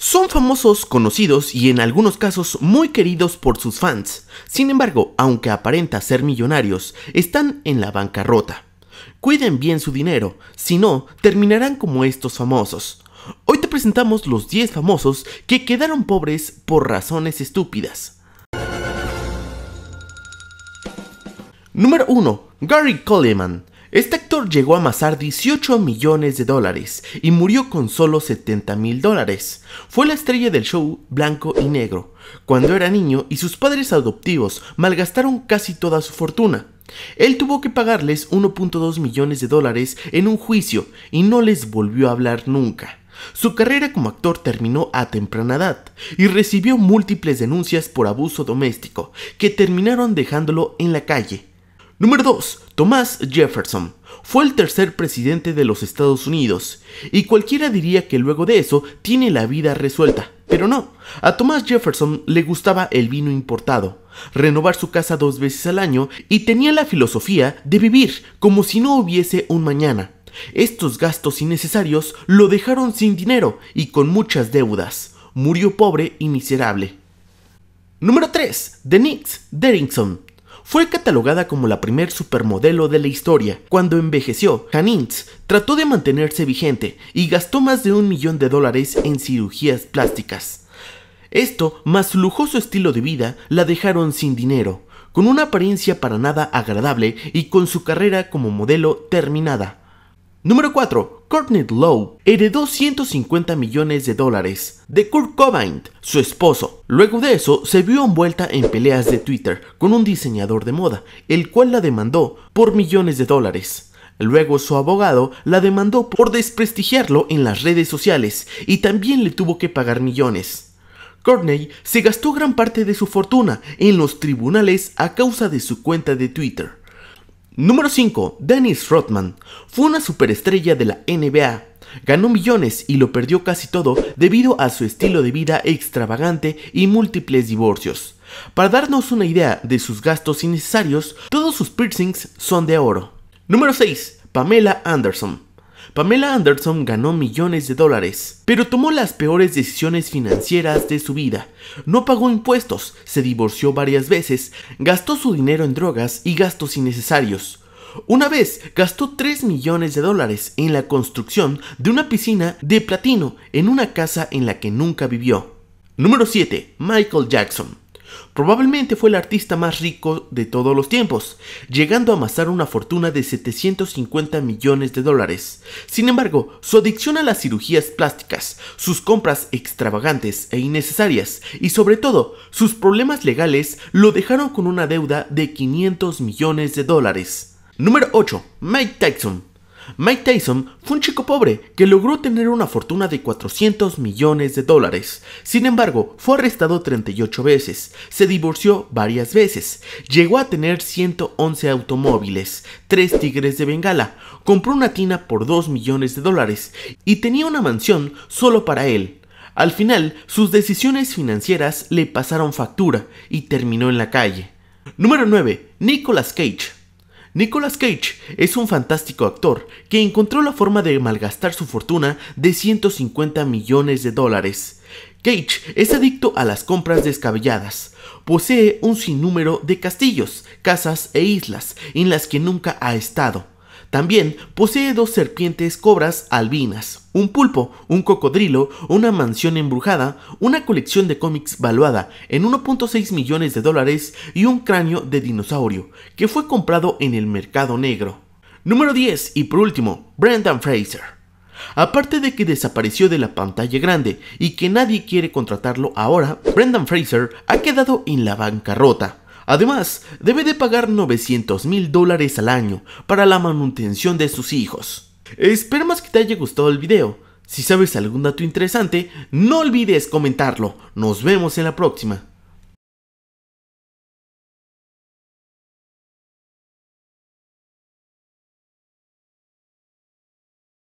Son famosos, conocidos y en algunos casos muy queridos por sus fans. Sin embargo, aunque aparenta ser millonarios, están en la bancarrota. Cuiden bien su dinero, si no, terminarán como estos famosos. Hoy te presentamos los 10 famosos que quedaron pobres por razones estúpidas. Número 1. Gary Coleman. Este actor llegó a amasar 18 millones de dólares y murió con solo 70 mil dólares. Fue la estrella del show Blanco y Negro, cuando era niño y sus padres adoptivos malgastaron casi toda su fortuna. Él tuvo que pagarles 1.2 millones de dólares en un juicio y no les volvió a hablar nunca. Su carrera como actor terminó a temprana edad y recibió múltiples denuncias por abuso doméstico que terminaron dejándolo en la calle. Número 2. Thomas Jefferson fue el tercer presidente de los Estados Unidos, y cualquiera diría que luego de eso tiene la vida resuelta, pero no, a Thomas Jefferson le gustaba el vino importado, renovar su casa dos veces al año y tenía la filosofía de vivir como si no hubiese un mañana. Estos gastos innecesarios lo dejaron sin dinero y con muchas deudas. Murió pobre y miserable. Número 3. The fue catalogada como la primer supermodelo de la historia. Cuando envejeció, Hanins trató de mantenerse vigente y gastó más de un millón de dólares en cirugías plásticas. Esto, más su lujoso estilo de vida, la dejaron sin dinero, con una apariencia para nada agradable y con su carrera como modelo terminada. Número 4. Courtney Lowe heredó 150 millones de dólares de Kurt Cobain, su esposo. Luego de eso, se vio envuelta en peleas de Twitter con un diseñador de moda, el cual la demandó por millones de dólares. Luego su abogado la demandó por desprestigiarlo en las redes sociales y también le tuvo que pagar millones. Courtney se gastó gran parte de su fortuna en los tribunales a causa de su cuenta de Twitter. Número 5. Dennis Rodman. Fue una superestrella de la NBA. Ganó millones y lo perdió casi todo debido a su estilo de vida extravagante y múltiples divorcios. Para darnos una idea de sus gastos innecesarios, todos sus piercings son de oro. Número 6. Pamela Anderson. Pamela Anderson ganó millones de dólares, pero tomó las peores decisiones financieras de su vida. No pagó impuestos, se divorció varias veces, gastó su dinero en drogas y gastos innecesarios. Una vez gastó 3 millones de dólares en la construcción de una piscina de platino en una casa en la que nunca vivió. Número 7. Michael Jackson. Probablemente fue el artista más rico de todos los tiempos, llegando a amasar una fortuna de 750 millones de dólares. Sin embargo, su adicción a las cirugías plásticas, sus compras extravagantes e innecesarias y sobre todo sus problemas legales lo dejaron con una deuda de 500 millones de dólares. Número 8. Mike Tyson. Mike Tyson fue un chico pobre que logró tener una fortuna de 400 millones de dólares. Sin embargo, fue arrestado 38 veces, se divorció varias veces, llegó a tener 111 automóviles, 3 tigres de Bengala, compró una tina por 2 millones de dólares y tenía una mansión solo para él. Al final, sus decisiones financieras le pasaron factura y terminó en la calle. Número 9. Nicolas Cage. Nicolas Cage es un fantástico actor que encontró la forma de malgastar su fortuna de 150 millones de dólares. Cage es adicto a las compras descabelladas. Posee un sinnúmero de castillos, casas e islas en las que nunca ha estado también posee dos serpientes cobras albinas, un pulpo, un cocodrilo, una mansión embrujada, una colección de cómics valuada en 1.6 millones de dólares y un cráneo de dinosaurio, que fue comprado en el mercado negro. Número 10 y por último, Brendan Fraser. Aparte de que desapareció de la pantalla grande y que nadie quiere contratarlo ahora, Brendan Fraser ha quedado en la bancarrota. Además, debe de pagar 900 mil dólares al año para la manutención de sus hijos. Espero más que te haya gustado el video. Si sabes algún dato interesante, no olvides comentarlo. Nos vemos en la próxima.